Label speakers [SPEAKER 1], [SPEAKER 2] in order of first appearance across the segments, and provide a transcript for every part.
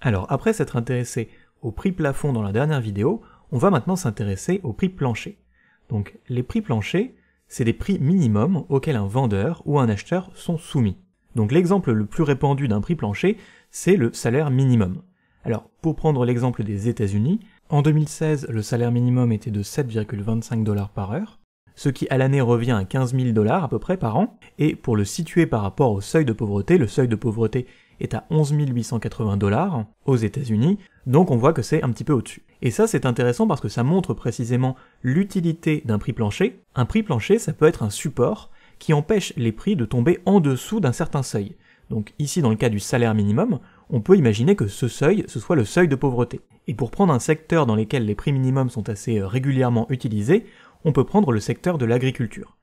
[SPEAKER 1] Alors après s'être intéressé au prix plafond dans la dernière vidéo, on va maintenant s'intéresser au prix plancher. Donc les prix planchers, c'est des prix minimums auxquels un vendeur ou un acheteur sont soumis. Donc l'exemple le plus répandu d'un prix plancher, c'est le salaire minimum. Alors pour prendre l'exemple des États-Unis, en 2016 le salaire minimum était de 7,25 dollars par heure, ce qui à l'année revient à 15 000 dollars à peu près par an, et pour le situer par rapport au seuil de pauvreté, le seuil de pauvreté est à 11 880 dollars aux États-Unis, donc on voit que c'est un petit peu au-dessus. Et ça c'est intéressant parce que ça montre précisément l'utilité d'un prix plancher. Un prix plancher, ça peut être un support qui empêche les prix de tomber en dessous d'un certain seuil. Donc ici dans le cas du salaire minimum, on peut imaginer que ce seuil, ce soit le seuil de pauvreté. Et pour prendre un secteur dans lequel les prix minimums sont assez euh, régulièrement utilisés, on peut prendre le secteur de l'agriculture.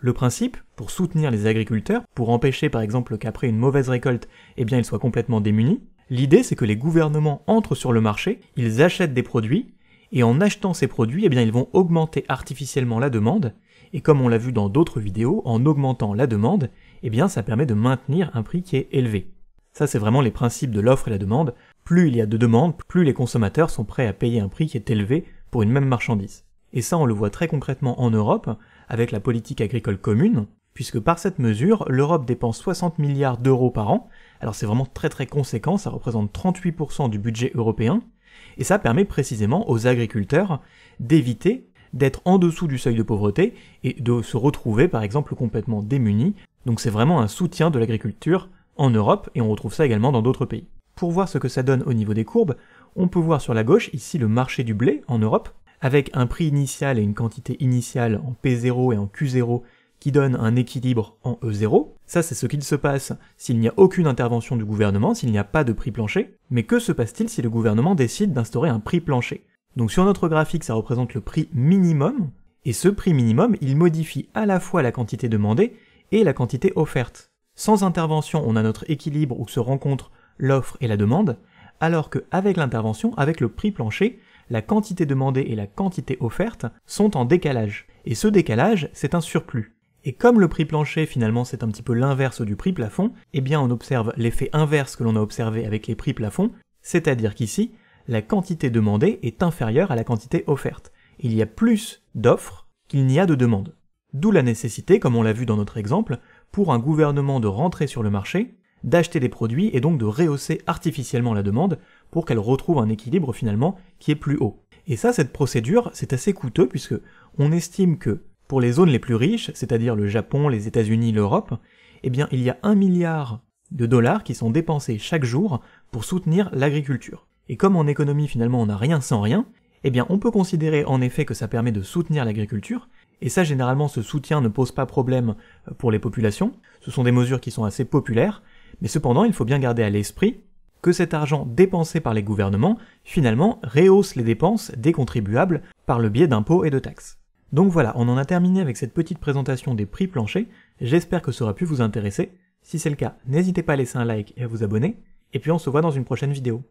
[SPEAKER 1] Le principe, pour soutenir les agriculteurs, pour empêcher par exemple qu'après une mauvaise récolte, eh bien ils soient complètement démunis, l'idée c'est que les gouvernements entrent sur le marché, ils achètent des produits, et en achetant ces produits, eh bien ils vont augmenter artificiellement la demande, et comme on l'a vu dans d'autres vidéos, en augmentant la demande, eh bien ça permet de maintenir un prix qui est élevé. Ça c'est vraiment les principes de l'offre et la demande, plus il y a de demandes, plus les consommateurs sont prêts à payer un prix qui est élevé pour une même marchandise. Et ça, on le voit très concrètement en Europe, avec la politique agricole commune, puisque par cette mesure, l'Europe dépense 60 milliards d'euros par an, alors c'est vraiment très très conséquent, ça représente 38% du budget européen, et ça permet précisément aux agriculteurs d'éviter d'être en dessous du seuil de pauvreté et de se retrouver par exemple complètement démunis. Donc c'est vraiment un soutien de l'agriculture en Europe et on retrouve ça également dans d'autres pays. Pour voir ce que ça donne au niveau des courbes, on peut voir sur la gauche ici le marché du blé en Europe avec un prix initial et une quantité initiale en P0 et en Q0 qui donne un équilibre en E0. Ça, c'est ce qu'il se passe s'il n'y a aucune intervention du gouvernement, s'il n'y a pas de prix plancher. Mais que se passe-t-il si le gouvernement décide d'instaurer un prix plancher Donc sur notre graphique, ça représente le prix minimum, et ce prix minimum, il modifie à la fois la quantité demandée et la quantité offerte. Sans intervention, on a notre équilibre où se rencontrent l'offre et la demande, alors qu'avec l'intervention, avec le prix plancher, la quantité demandée et la quantité offerte sont en décalage. Et ce décalage, c'est un surplus. Et comme le prix plancher finalement c'est un petit peu l'inverse du prix plafond, eh bien on observe l'effet inverse que l'on a observé avec les prix plafonds, c'est-à-dire qu'ici, la quantité demandée est inférieure à la quantité offerte. Il y a plus d'offres qu'il n'y a de demandes. D'où la nécessité, comme on l'a vu dans notre exemple, pour un gouvernement de rentrer sur le marché, d'acheter des produits et donc de rehausser artificiellement la demande pour qu'elle retrouve un équilibre finalement qui est plus haut. Et ça, cette procédure, c'est assez coûteux puisque on estime que pour les zones les plus riches, c'est-à-dire le Japon, les États-Unis, l'Europe, eh bien, il y a un milliard de dollars qui sont dépensés chaque jour pour soutenir l'agriculture. Et comme en économie finalement on n'a rien sans rien, eh bien on peut considérer en effet que ça permet de soutenir l'agriculture, et ça généralement ce soutien ne pose pas problème euh, pour les populations, ce sont des mesures qui sont assez populaires, mais cependant il faut bien garder à l'esprit que cet argent dépensé par les gouvernements finalement rehausse les dépenses des contribuables par le biais d'impôts et de taxes. Donc voilà, on en a terminé avec cette petite présentation des prix planchers, j'espère que ça aura pu vous intéresser, si c'est le cas n'hésitez pas à laisser un like et à vous abonner, et puis on se voit dans une prochaine vidéo.